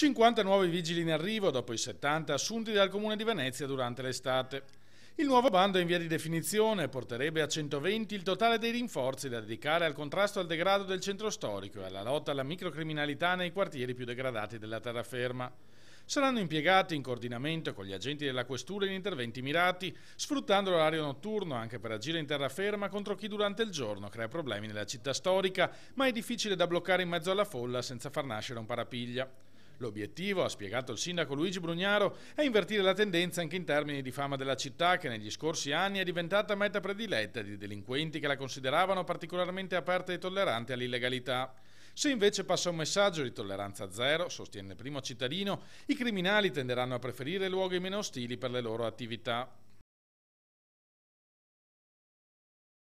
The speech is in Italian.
50 nuovi vigili in arrivo dopo i 70 assunti dal Comune di Venezia durante l'estate. Il nuovo bando in via di definizione porterebbe a 120 il totale dei rinforzi da dedicare al contrasto al degrado del centro storico e alla lotta alla microcriminalità nei quartieri più degradati della terraferma. Saranno impiegati in coordinamento con gli agenti della Questura in interventi mirati, sfruttando l'orario notturno anche per agire in terraferma contro chi durante il giorno crea problemi nella città storica, ma è difficile da bloccare in mezzo alla folla senza far nascere un parapiglia. L'obiettivo, ha spiegato il sindaco Luigi Brugnaro, è invertire la tendenza anche in termini di fama della città che negli scorsi anni è diventata meta prediletta di delinquenti che la consideravano particolarmente aperta e tollerante all'illegalità. Se invece passa un messaggio di tolleranza zero, sostiene il primo cittadino, i criminali tenderanno a preferire luoghi meno ostili per le loro attività.